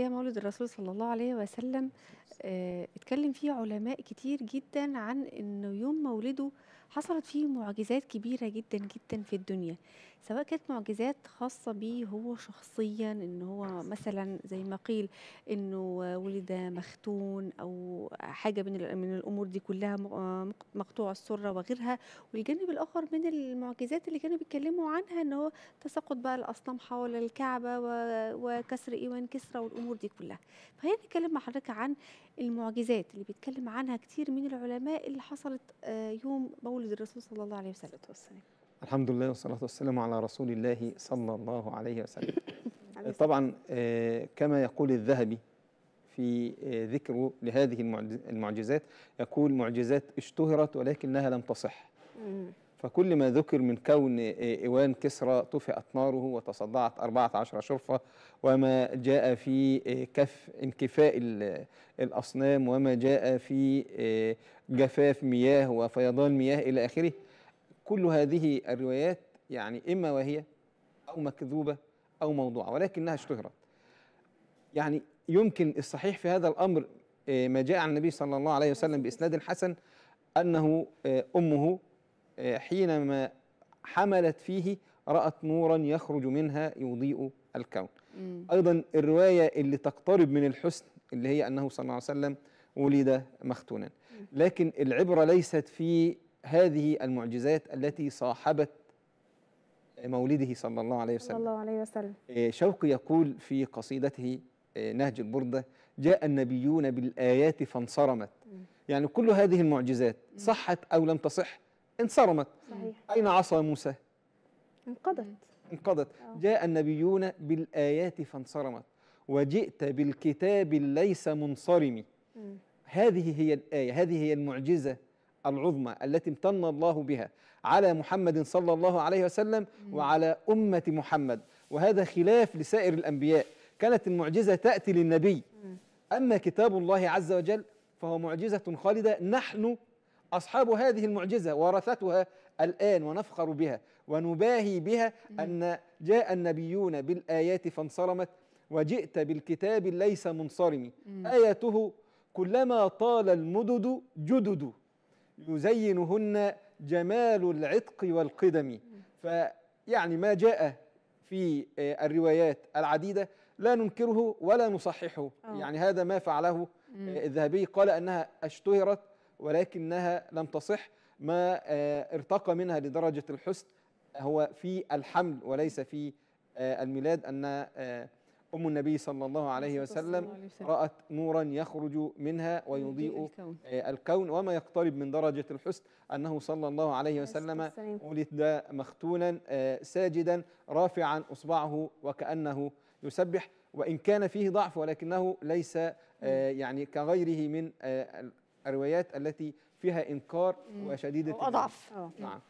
هي مولد الرسول صلى الله عليه وسلم آه، اتكلم فيه علماء كتير جدا عن انه يوم مولده حصلت فيه معجزات كبيرة جدا جدا في الدنيا سواء كانت معجزات خاصة بيه هو شخصيا ان هو مثلا زي ما قيل انه ولد مختون او حاجة من من الامور دي كلها مقطوع السرة وغيرها والجانب الاخر من المعجزات اللي كانوا بيتكلموا عنها ان هو تساقط بقى الاصنام حول الكعبة وكسر ايوان كسرى والامور دي كلها فهي نتكلم مع حضرتك عن المعجزات اللي بيتكلم عنها كتير من العلماء اللي حصلت آه، يوم مولد الرسول صلى الله عليه وسلم الحمد لله والصلاة والسلام على رسول الله صلى الله عليه وسلم آه، طبعا آه، كما يقول الذهبي في ذكره لهذه المعجزات يقول معجزات اشتهرت ولكنها لم تصح فكل ما ذكر من كون إيوان كسرى طفئت ناره وتصدعت 14 شرفة وما جاء في كف انكفاء الأصنام وما جاء في جفاف مياه وفيضان مياه إلى آخره كل هذه الروايات يعني إما وهي أو مكذوبة أو موضوعة ولكنها اشتهرت يعني يمكن الصحيح في هذا الأمر آه، ما جاء عن النبي صلى الله عليه وسلم بإسناد حسن أنه آه، أمه حينما حملت فيه رأت نورا يخرج منها يضيء الكون أيضا الرواية اللي تقترب من الحسن اللي هي أنه صلى الله عليه وسلم ولد مختونا لكن العبرة ليست في هذه المعجزات التي صاحبت مولده صلى الله عليه وسلم, صلى الله عليه وسلم. إيه، شوقي يقول في قصيدته إيه، نهج البردة جاء النبيون بالآيات فانصرمت يعني كل هذه المعجزات صحت أو لم تصح انصرمت صحيح. أين عصا موسى؟ انقضت انقضت آه. جاء النبيون بالآيات فانصرمت وجئت بالكتاب ليس منصرم هذه هي الآية هذه هي المعجزة العظمى التي امتن الله بها على محمد صلى الله عليه وسلم وعلى أمة محمد وهذا خلاف لسائر الأنبياء كانت المعجزة تأتي للنبي أما كتاب الله عز وجل فهو معجزة خالدة نحن أصحاب هذه المعجزة ورثتها الآن ونفخر بها ونباهي بها أن جاء النبيون بالآيات فانصرمت وجئت بالكتاب ليس منصرم آيته كلما طال المدد جدد يزينهن جمال العتق والقدم فيعني ما جاء في آه، الروايات العديدة لا ننكره ولا نصححه آه. يعني هذا ما فعله آه، الذهبي قال أنها اشتهرت ولكنها لم تصح ما آه، ارتقى منها لدرجة الحسن هو في الحمل وليس في آه، الميلاد أن آه، أم النبي صلى الله عليه وسلم رأت نورا يخرج منها ويضيء الكون وما يقترب من درجة الحسن أنه صلى الله عليه وسلم ولد مختونا ساجدا رافعا أصبعه وكأنه يسبح وإن كان فيه ضعف ولكنه ليس يعني كغيره من الروايات التي فيها انكار وشديده الاضعف نعم